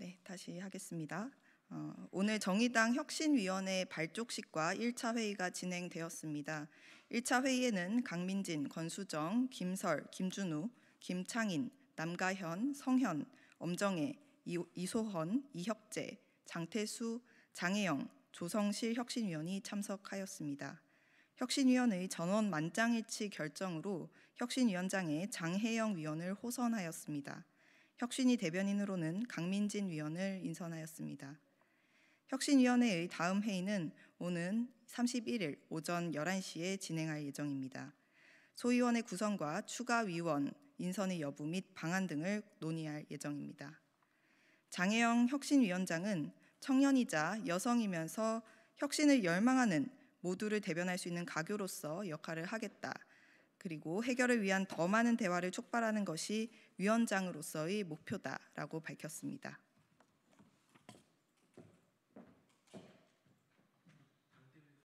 네, 다시 하겠습니다. 어, 오늘 정의당 혁신위원회 발족식과 1차 회의가 진행되었습니다. 1차 회의에는 강민진, 권수정, 김설, 김준우, 김창인, 남가현, 성현, 엄정혜, 이, 소헌 이혁재, 장태수, 장혜영, 조성실 혁신위원이 참석하였습니다. 혁신위원의 전원 만장일치 결정으로 혁신위원장에 장혜영 위원을 호선하였습니다. 혁신이 대변인으로는 강민진 위원을 인선하였습니다. 혁신위원회의 다음 회의는 오는 31일 오전 11시에 진행할 예정입니다. 소위원의 구성과 추가 위원, 인선의 여부 및 방안 등을 논의할 예정입니다. 장혜영 혁신위원장은 청년이자 여성이면서 혁신을 열망하는 모두를 대변할 수 있는 가교로서 역할을 하겠다 그리고 해결을 위한 더 많은 대화를 촉발하는 것이 위원장으로서의 목표다라고 밝혔습니다.